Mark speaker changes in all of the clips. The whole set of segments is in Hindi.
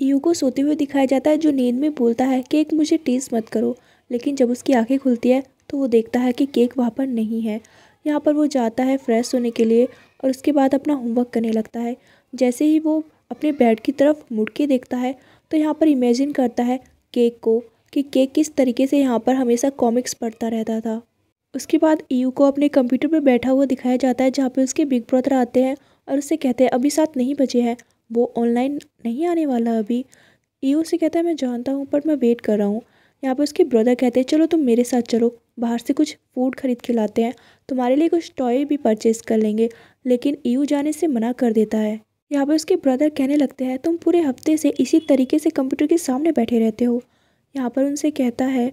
Speaker 1: यू को सोते हुए दिखाया जाता है जो नींद में बोलता है केक मुझे टीस मत करो लेकिन जब उसकी आंखें खुलती है तो वो देखता है कि केक वहाँ पर नहीं है यहाँ पर वो जाता है फ्रेश होने के लिए और उसके बाद अपना होमवर्क करने लगता है जैसे ही वो अपने बेड की तरफ मुड़ के देखता है तो यहाँ पर इमेजिन करता है केक को कि केक किस तरीके से यहाँ पर हमेशा कॉमिक्स पढ़ता रहता था उसके बाद ईयू को अपने कंप्यूटर पर बैठा हुआ दिखाया जाता है जहाँ पर उसके बिग ब्रदर आते हैं और उससे कहते हैं अभी साथ नहीं बचे हैं वो ऑनलाइन नहीं आने वाला अभी ई से कहता है मैं जानता हूँ पर मैं वेट कर रहा हूँ यहाँ पर उसके ब्रदर कहते हैं चलो तुम मेरे साथ चलो बाहर से कुछ फूड खरीद के लाते हैं तुम्हारे लिए कुछ टॉय भी परचेज कर लेंगे लेकिन ईयू जाने से मना कर देता है यहाँ पर उसके ब्रदर कहने लगते हैं तुम पूरे हफ्ते से इसी तरीके से कंप्यूटर के सामने बैठे रहते हो यहाँ पर उनसे कहता है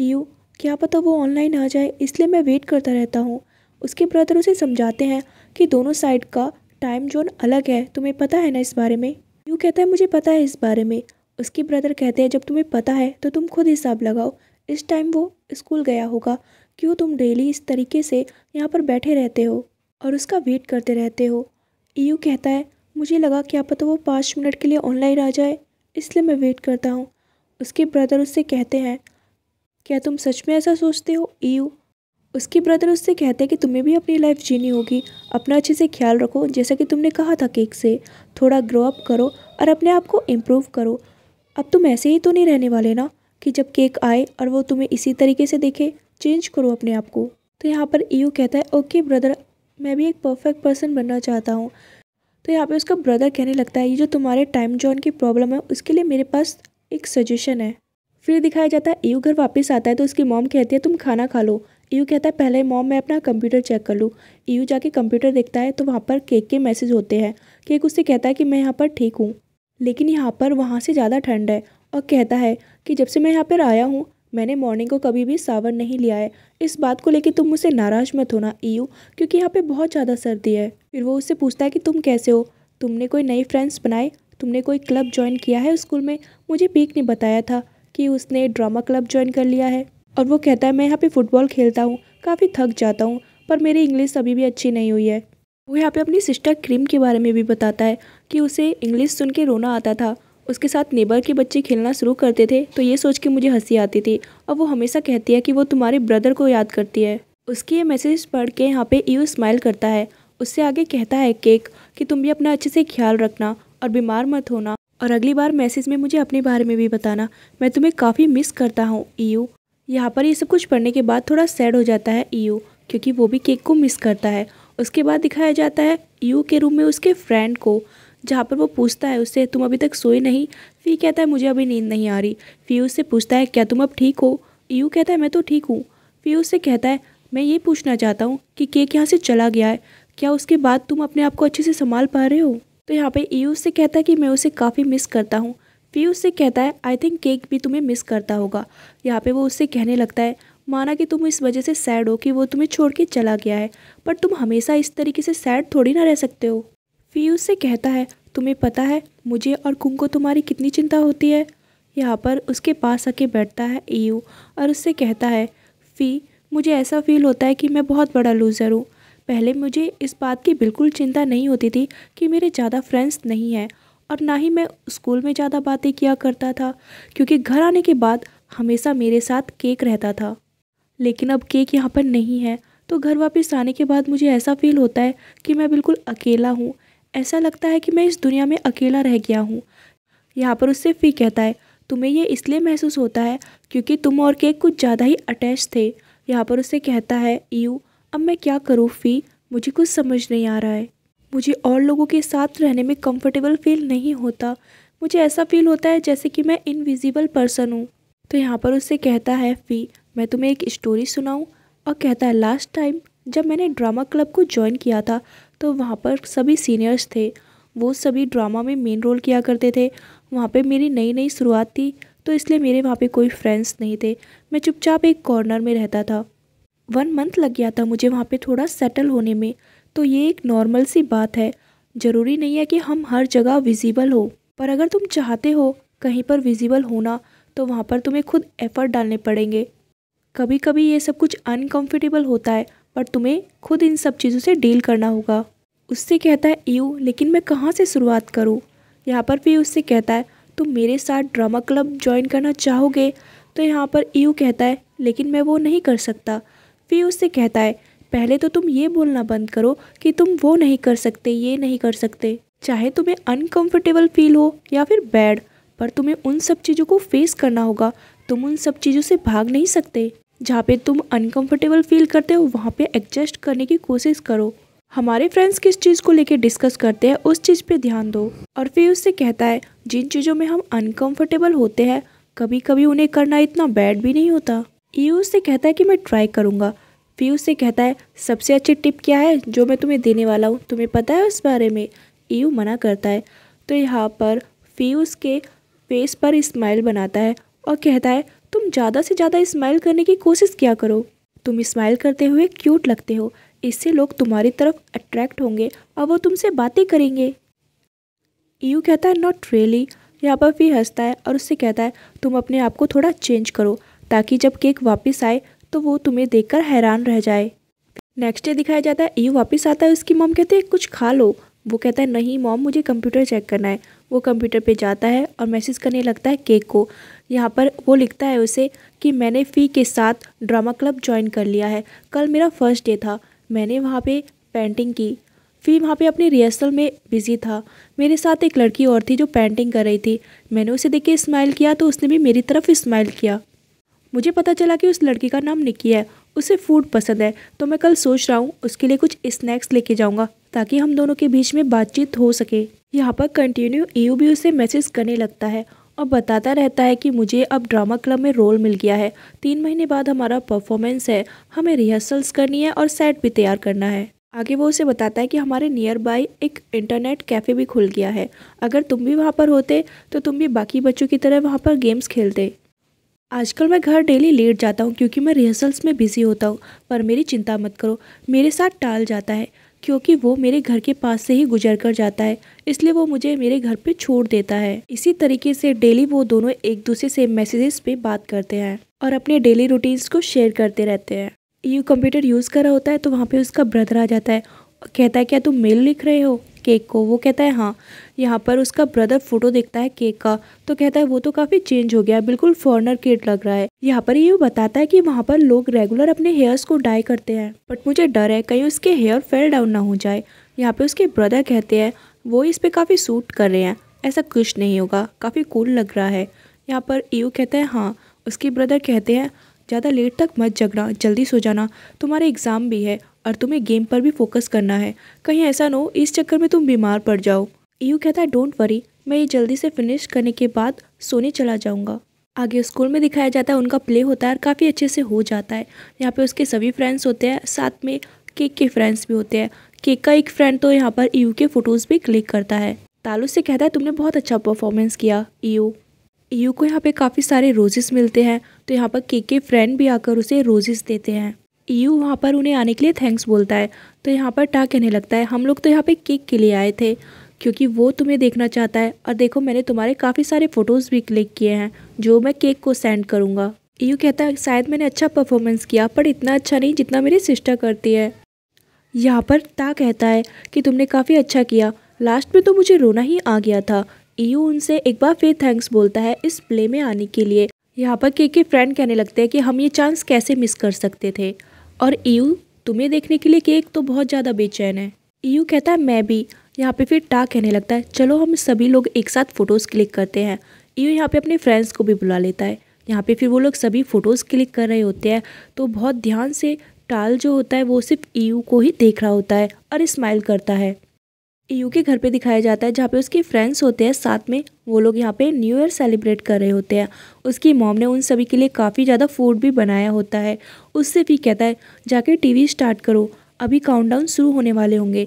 Speaker 1: ईयू क्या पता वो ऑनलाइन आ जाए इसलिए मैं वेट करता रहता हूँ उसके ब्रदर उसे समझाते हैं कि दोनों साइड का टाइम जोन अलग है तुम्हें पता है ना इस बारे में यू कहता है मुझे पता है इस बारे में उसके ब्रदर कहते हैं जब तुम्हें पता है तो तुम खुद हिसाब लगाओ इस टाइम वो स्कूल गया होगा क्यों तुम डेली इस तरीके से यहाँ पर बैठे रहते हो और उसका वेट करते रहते हो यू कहता है मुझे लगा क्या पता तो वो पाँच मिनट के लिए ऑनलाइन आ जाए इसलिए मैं वेट करता हूँ उसके ब्रदर उससे कहते हैं क्या तुम सच में ऐसा सोचते हो ई उसके ब्रदर उससे कहते हैं कि तुम्हें भी अपनी लाइफ जीनी होगी अपना अच्छे से ख्याल रखो जैसा कि तुमने कहा था केक से थोड़ा ग्रो अप करो और अपने आप को इम्प्रूव करो अब तुम ऐसे ही तो नहीं रहने वाले ना कि जब केक आए और वो तुम्हें इसी तरीके से देखे चेंज करो अपने आप को तो यहाँ पर ईयू e कहता है ओके ब्रदर मैं भी एक परफेक्ट पर्सन बनना चाहता हूँ तो यहाँ पर उसका ब्रदर कहने लगता है ये जो तुम्हारे टाइम जोन की प्रॉब्लम है उसके लिए मेरे पास एक सजेशन है फिर दिखाया जाता है ईयू e घर वापस आता है तो उसकी मॉम कहती है तुम खाना खा लो ईयू कहता है पहले मॉम मैं अपना कंप्यूटर चेक कर लूँ ईयू जाके कंप्यूटर देखता है तो वहाँ पर केक के मैसेज होते हैं केक उससे कहता है कि मैं यहाँ पर ठीक हूँ लेकिन यहाँ पर वहाँ से ज़्यादा ठंड है और कहता है कि जब से मैं यहाँ पर आया हूँ मैंने मॉर्निंग को कभी भी सावर नहीं लिया है इस बात को लेकर तुम मुझसे नाराज़ मत होना ईयू क्योंकि यहाँ पर बहुत ज़्यादा सर्दी है फिर वो उससे पूछता है कि तुम कैसे हो तुमने कोई नए फ्रेंड्स बनाए तुमने कोई क्लब ज्वाइन किया है स्कूल में मुझे पीक ने बताया था कि उसने ड्रामा क्लब ज्वाइन कर लिया है और वो कहता है मैं यहाँ पे फुटबॉल खेलता हूँ काफ़ी थक जाता हूँ पर मेरी इंग्लिश अभी भी अच्छी नहीं हुई है वो यहाँ पे अपनी सिस्टर क्रीम के बारे में भी बताता है कि उसे इंग्लिश सुन के रोना आता था उसके साथ नेबर के बच्चे खेलना शुरू करते थे तो ये सोच के मुझे हंसी आती थी और वो हमेशा कहती है कि वो तुम्हारे ब्रदर को याद करती है उसकी ये मैसेज पढ़ के यहाँ पे यू स्माइल करता है उससे आगे कहता है केक कि तुम भी अपना अच्छे से ख्याल रखना और बीमार मत होना और अगली बार मैसेज में मुझे अपने बारे में भी बताना मैं तुम्हें काफ़ी मिस करता हूँ यू यहाँ पर ये सब कुछ पढ़ने के बाद थोड़ा सैड हो जाता है ईयू क्योंकि वो भी केक को मिस करता है उसके बाद दिखाया जाता है ईयू के रूम में उसके फ्रेंड को जहाँ पर वो पूछता है उससे तुम अभी तक सोए नहीं फी कहता है मुझे अभी नींद नहीं आ रही फी उससे पूछता है क्या तुम अब ठीक हो ईयू कहता है मैं तो ठीक हूँ फी उससे कहता है मैं ये पूछना चाहता हूँ कि केक यहाँ से चला गया है क्या उसके बाद तुम अपने आप को अच्छे से संभाल पा रहे हो तो यहाँ पे ईयू उससे कहता है कि मैं उसे काफ़ी मिस करता हूँ फिर उससे कहता है आई थिंक केक भी तुम्हें मिस करता होगा यहाँ पे वो उससे कहने लगता है माना कि तुम इस वजह से सैड हो कि वो तुम्हें छोड़ के चला गया है पर तुम हमेशा इस तरीके से सैड थोड़ी ना रह सकते हो फी उससे कहता है तुम्हें पता है मुझे और कुंग को तुम्हारी कितनी चिंता होती है यहाँ पर उसके पास आके बैठता है ईयू और उससे कहता है फ़ी मुझे ऐसा फील होता है कि मैं बहुत बड़ा लूज़र हूँ पहले मुझे इस बात की बिल्कुल चिंता नहीं होती थी कि मेरे ज़्यादा फ्रेंड्स नहीं हैं और ना ही मैं स्कूल में ज़्यादा बातें किया करता था क्योंकि घर आने के बाद हमेशा मेरे साथ केक रहता था लेकिन अब केक यहाँ पर नहीं है तो घर वापस आने के बाद मुझे ऐसा फील होता है कि मैं बिल्कुल अकेला हूँ ऐसा लगता है कि मैं इस दुनिया में अकेला रह गया हूँ यहाँ पर उससे फी कहता है तुम्हें यह इसलिए महसूस होता है क्योंकि तुम और केक कुछ ज़्यादा ही अटैच थे यहाँ पर उससे कहता है यू अब मैं क्या करूँ फ़ी मुझे कुछ समझ नहीं आ रहा है मुझे और लोगों के साथ रहने में कंफर्टेबल फील नहीं होता मुझे ऐसा फील होता है जैसे कि मैं इनविजिबल पर्सन हूँ तो यहाँ पर उससे कहता है फी मैं तुम्हें एक स्टोरी सुनाऊँ और कहता है लास्ट टाइम जब मैंने ड्रामा क्लब को ज्वाइन किया था तो वहाँ पर सभी सीनियर्स थे वो सभी ड्रामा में मेन रोल किया करते थे वहाँ पे मेरी नई नई शुरुआत थी तो इसलिए मेरे वहाँ पे कोई फ्रेंड्स नहीं थे मैं चुपचाप एक कॉर्नर में रहता था वन मंथ लग गया था मुझे वहाँ पे थोड़ा सेटल होने में तो ये एक नॉर्मल सी बात है ज़रूरी नहीं है कि हम हर जगह विजिबल हो पर अगर तुम चाहते हो कहीं पर विजिबल होना तो वहाँ पर तुम्हें खुद एफ़र्ट डालने पड़ेंगे कभी कभी ये सब कुछ अनकम्फर्टेबल होता है पर तुम्हें खुद इन सब चीज़ों से डील करना होगा उससे कहता है यू लेकिन मैं कहाँ से शुरुआत करूँ यहाँ पर भी उससे कहता है तुम मेरे साथ ड्रामा क्लब ज्वाइन करना चाहोगे तो यहाँ पर यू कहता है लेकिन मैं वो नहीं कर सकता फिर उससे कहता है पहले तो तुम ये बोलना बंद करो कि तुम वो नहीं कर सकते ये नहीं कर सकते चाहे तुम्हें अनकंफर्टेबल फील हो या फिर बैड पर तुम्हें उन सब चीज़ों को फेस करना होगा तुम उन सब चीज़ों से भाग नहीं सकते जहाँ पे तुम अनकंफर्टेबल फील करते हो वहाँ पे एडजस्ट करने की कोशिश करो हमारे फ्रेंड्स किस चीज़ को लेकर डिस्कस करते हैं उस चीज़ पे ध्यान दो और फिर उससे कहता है जिन चीज़ों में हम अनकंफर्टेबल होते हैं कभी कभी उन्हें करना इतना बैड भी नहीं होता ये उससे कहता है कि मैं ट्राई करूँगा फिर उसे कहता है सबसे अच्छी टिप क्या है जो मैं तुम्हें देने वाला हूँ तुम्हें पता है उस बारे में ईयू e मना करता है तो यहाँ पर फी के फेस पर स्माइल बनाता है और कहता है तुम ज़्यादा से ज़्यादा स्माइल करने की कोशिश किया करो तुम स्माइल करते हुए क्यूट लगते हो इससे लोग तुम्हारी तरफ अट्रैक्ट होंगे और वो तुमसे बातें करेंगे यू e कहता है नॉट रियली यहाँ पर फिर हंसता है और उससे कहता है तुम अपने आप को थोड़ा चेंज करो ताकि जब केक वापस आए तो वो तुम्हें देखकर हैरान रह जाए नेक्स्ट डे दिखाया जाता है यू वापस आता है उसकी मॉम कहते हैं कुछ खा लो वो कहता है नहीं मॉम मुझे कंप्यूटर चेक करना है वो कंप्यूटर पे जाता है और मैसेज करने लगता है केक को यहाँ पर वो लिखता है उसे कि मैंने फ़ी के साथ ड्रामा क्लब ज्वाइन कर लिया है कल मेरा फर्स्ट डे था मैंने वहाँ पे पेंटिंग की फी वहाँ पे अपने रिहर्सल में बिज़ी था मेरे साथ एक लड़की और थी जो पेंटिंग कर रही थी मैंने उसे देख के स्माइल किया तो उसने भी मेरी तरफ स्माइल किया मुझे पता चला कि उस लड़की का नाम निकी है उसे फूड पसंद है तो मैं कल सोच रहा हूँ उसके लिए कुछ स्नैक्स लेके जाऊँगा ताकि हम दोनों के बीच में बातचीत हो सके यहाँ पर कंटिन्यू यू भी उसे मैसेज करने लगता है और बताता रहता है कि मुझे अब ड्रामा क्लब में रोल मिल गया है तीन महीने बाद हमारा परफॉर्मेंस है हमें रिहर्सल्स करनी है और सेट भी तैयार करना है आगे वो उसे बताता है कि हमारे नियर बाय एक इंटरनेट कैफ़े भी खुल गया है अगर तुम भी वहाँ पर होते तो तुम भी बाकी बच्चों की तरह वहाँ पर गेम्स खेलते आजकल मैं घर डेली लेट जाता हूँ क्योंकि मैं रिहर्सल्स में बिज़ी होता हूँ पर मेरी चिंता मत करो मेरे साथ टाल जाता है क्योंकि वो मेरे घर के पास से ही गुजर कर जाता है इसलिए वो मुझे मेरे घर पे छोड़ देता है इसी तरीके से डेली वो दोनों एक दूसरे से मैसेजेस पे बात करते हैं और अपने डेली रूटीन्स को शेयर करते रहते हैं यू कंप्यूटर यूज़ कर रहा होता है तो वहाँ पे उसका ब्रदर आ जाता है कहता है क्या तुम मेल लिख रहे हो केक को वो कहता है हाँ यहाँ पर उसका ब्रदर फ़ोटो देखता है केक का तो कहता है वो तो काफ़ी चेंज हो गया बिल्कुल फॉरनर केट लग रहा है यहाँ पर ये बताता है कि वहाँ पर लोग रेगुलर अपने हेयर्स को डाई करते हैं बट मुझे डर है कहीं उसके हेयर फेल डाउन ना हो जाए यहाँ पे उसके ब्रदर कहते हैं वो इस पर काफ़ी सूट कर रहे हैं ऐसा कुछ नहीं होगा काफ़ी कूल लग रहा है यहाँ पर यू कहता है हाँ उसके ब्रदर कहते हैं ज़्यादा लेट तक मत जगना जल्दी सो जाना तुम्हारे एग्ज़ाम भी है और तुम्हें गेम पर भी फोकस करना है कहीं ऐसा ना हो इस चक्कर में तुम बीमार पड़ जाओ यू कहता है डोंट वरी मैं ये जल्दी से फिनिश करने के बाद सोने चला जाऊँगा आगे स्कूल में दिखाया जाता है उनका प्ले होता है और काफ़ी अच्छे से हो जाता है यहाँ पे उसके सभी फ्रेंड्स होते हैं साथ में केक के फ्रेंड्स भी होते हैं केक का एक फ्रेंड तो यहाँ पर ईयू के फ़ोटोज़ भी क्लिक करता है तालु से कहता है तुमने बहुत अच्छा परफॉर्मेंस किया ईयू ईयू को यहाँ पे काफ़ी सारे रोजेस मिलते हैं तो यहाँ पर केक के फ्रेंड भी आकर उसे रोजेस देते हैं यू वहाँ पर उन्हें आने के लिए थैंक्स बोलता है तो यहाँ पर टा कहने लगता है हम लोग तो यहाँ पे केक के लिए आए थे क्योंकि वो तुम्हें देखना चाहता है और देखो मैंने तुम्हारे काफ़ी सारे फ़ोटोज़ भी क्लिक किए हैं जो मैं केक को सेंड करूँगा यू कहता है शायद मैंने अच्छा परफॉर्मेंस किया पर इतना अच्छा नहीं जितना मेरी सिस्टर करती है यहाँ पर ता कहता है कि तुमने काफ़ी अच्छा किया लास्ट में तो मुझे रोना ही आ गया था ईयू उनसे एक बार फिर थैंक्स बोलता है इस प्ले में आने के लिए यहाँ पर के के फ्रेंड कहने लगते हैं कि हम ये चांस कैसे मिस कर सकते थे और ईयू तुम्हें देखने के लिए केक तो बहुत ज़्यादा बेचैन है ईयू कहता है मैं भी यहाँ पे फिर टा कहने लगता है चलो हम सभी लोग एक साथ फ़ोटोज़ क्लिक करते हैं ईयू यहाँ पे अपने फ्रेंड्स को भी बुला लेता है यहाँ पे फिर वो लोग सभी फ़ोटोज़ क्लिक कर रहे होते हैं तो बहुत ध्यान से टाल जो होता है वो सिर्फ ईयू को ही देख रहा होता है और स्माइल करता है ईयू के घर पे दिखाया जाता है जहाँ पे उसके फ्रेंड्स होते हैं साथ में वो लोग यहाँ पे न्यू ईयर सेलिब्रेट कर रहे होते हैं उसकी मॉम ने उन सभी के लिए काफ़ी ज़्यादा फूड भी बनाया होता है उससे भी कहता है जाके टीवी स्टार्ट करो अभी काउंटडाउन शुरू होने वाले होंगे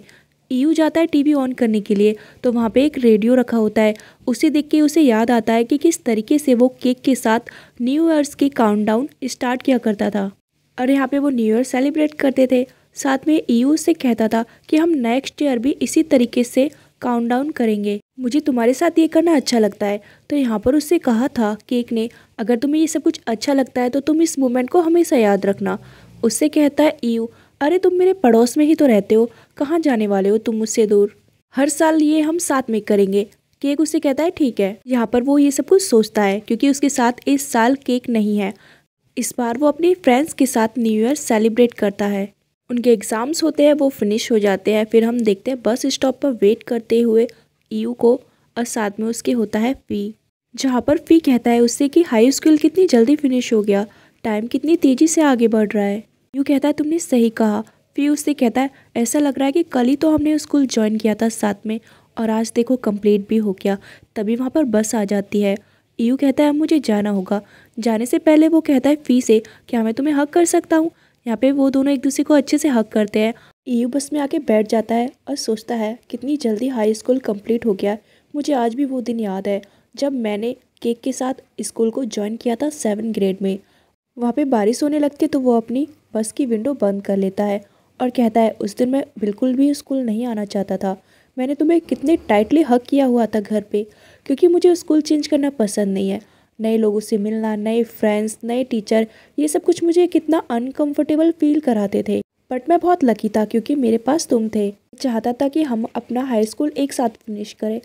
Speaker 1: ईयू जाता है टीवी ऑन करने के लिए तो वहाँ पे एक रेडियो रखा होता है उसे देख के उसे याद आता है कि किस तरीके से वो केक के साथ न्यू ईयर्स के काउंटडाउन स्टार्ट किया करता था और यहाँ पे वो न्यू ईयर सेलिब्रेट करते थे साथ में ईयू से कहता था कि हम नेक्स्ट ईयर भी इसी तरीके से काउंट डाउन करेंगे मुझे तुम्हारे साथ ये करना अच्छा लगता है तो यहाँ पर उससे कहा था केक ने अगर तुम्हें ये सब कुछ अच्छा लगता है तो तुम इस मोमेंट को हमेशा याद रखना उससे कहता है ईयू अरे तुम मेरे पड़ोस में ही तो रहते हो कहाँ जाने वाले हो तुम मुझसे दूर हर साल ये हम साथ में करेंगे केक उससे कहता है ठीक है यहाँ पर वो ये सब कुछ सोचता है क्योंकि उसके साथ इस साल केक नहीं है इस बार वो अपने फ्रेंड्स के साथ न्यू ईयर सेलिब्रेट करता है उनके एग्ज़ाम्स होते हैं वो फिनिश हो जाते हैं फिर हम देखते हैं बस स्टॉप पर वेट करते हुए यू e को और साथ में उसके होता है फी जहाँ पर फी कहता है उससे कि हाई स्कूल कितनी जल्दी फिनिश हो गया टाइम कितनी तेज़ी से आगे बढ़ रहा है यू e कहता है तुमने सही कहा फी उससे कहता है ऐसा लग रहा है कि कल ही तो हमने स्कूल ज्वाइन किया था साथ में और आज देखो कंप्लीट भी हो गया तभी वहाँ पर बस आ जाती है यू e कहता है मुझे जाना होगा जाने से पहले वो कहता है फ़ी से क्या हाँ, मैं तुम्हें हक कर सकता हूँ यहाँ पे वो दोनों एक दूसरे को अच्छे से हक करते हैं ईयू बस में आके बैठ जाता है और सोचता है कितनी जल्दी हाई स्कूल कंप्लीट हो गया मुझे आज भी वो दिन याद है जब मैंने केक के साथ स्कूल को ज्वाइन किया था सेवन ग्रेड में वहाँ पे बारिश होने लगती है तो वो अपनी बस की विंडो बंद कर लेता है और कहता है उस दिन मैं बिल्कुल भी स्कूल नहीं आना चाहता था मैंने तुम्हें कितने टाइटली हक किया हुआ था घर पे क्योंकि मुझे स्कूल चेंज करना पसंद नहीं है नए लोगों से मिलना नए फ्रेंड्स नए टीचर ये सब कुछ मुझे कितना अनकंफर्टेबल फील कराते थे बट मैं बहुत लकी था क्योंकि मेरे पास तुम थे चाहता था कि हम अपना हाई स्कूल एक साथ फिनिश करें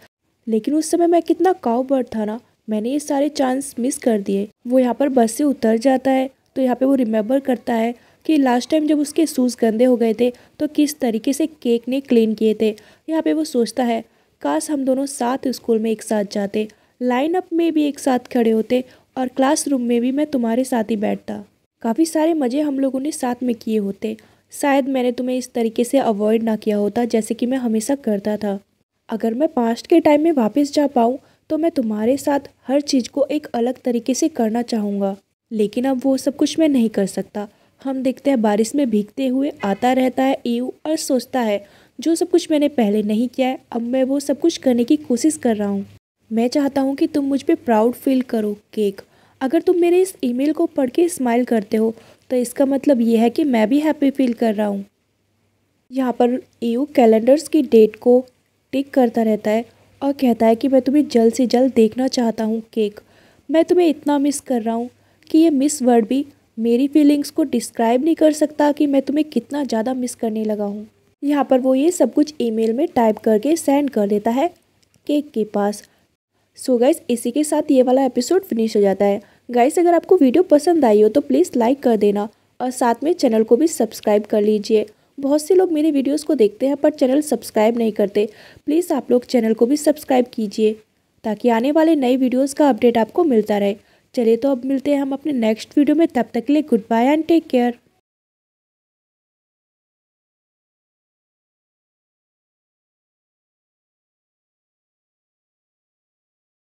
Speaker 1: लेकिन उस समय मैं कितना काउ बर्ड था ना मैंने ये सारे चांस मिस कर दिए वो यहाँ पर बस से उतर जाता है तो यहाँ पे वो रिमेम्बर करता है कि लास्ट टाइम जब उसके शूज़ गंदे हो गए थे तो किस तरीके से केक ने क्लीन किए थे यहाँ पे वो सोचता है काश हम दोनों साथ स्कूल में एक साथ जाते लाइनअप में भी एक साथ खड़े होते और क्लासरूम में भी मैं तुम्हारे साथ ही बैठता काफ़ी सारे मज़े हम लोगों ने साथ में किए होते शायद मैंने तुम्हें इस तरीके से अवॉइड ना किया होता जैसे कि मैं हमेशा करता था अगर मैं पास्ट के टाइम में वापस जा पाऊँ तो मैं तुम्हारे साथ हर चीज़ को एक अलग तरीके से करना चाहूँगा लेकिन अब वो सब कुछ मैं नहीं कर सकता हम देखते हैं बारिश में भीगते हुए आता रहता है ईव और सोचता है जो सब कुछ मैंने पहले नहीं किया है अब मैं वो सब कुछ करने की कोशिश कर रहा हूँ मैं चाहता हूँ कि तुम मुझ पर प्राउड फील करो केक अगर तुम मेरे इस ईमेल को पढ़ के स्माइल करते हो तो इसका मतलब ये है कि मैं भी हैप्पी फील कर रहा हूँ यहाँ पर एयू कैलेंडर्स की डेट को टिक करता रहता है और कहता है कि मैं तुम्हें जल्द से जल्द देखना चाहता हूँ केक मैं तुम्हें इतना मिस कर रहा हूँ कि ये मिस वर्ड भी मेरी फीलिंग्स को डिस्क्राइब नहीं कर सकता कि मैं तुम्हें कितना ज़्यादा मिस करने लगा हूँ यहाँ पर वो ये सब कुछ ईमेल में टाइप करके सेंड कर देता है केक के पास सो so गाइस इसी के साथ ये वाला एपिसोड फिनिश हो जाता है गाइस अगर आपको वीडियो पसंद आई हो तो प्लीज़ लाइक कर देना और साथ में चैनल को भी सब्सक्राइब कर लीजिए बहुत से लोग मेरे वीडियोस को देखते हैं पर चैनल सब्सक्राइब नहीं करते प्लीज़ आप लोग चैनल को भी सब्सक्राइब कीजिए ताकि आने वाले नए वीडियोज़ का अपडेट आपको मिलता रहे चलिए तो अब मिलते हैं हम अपने नेक्स्ट वीडियो में तब तक के लिए goodbye and take care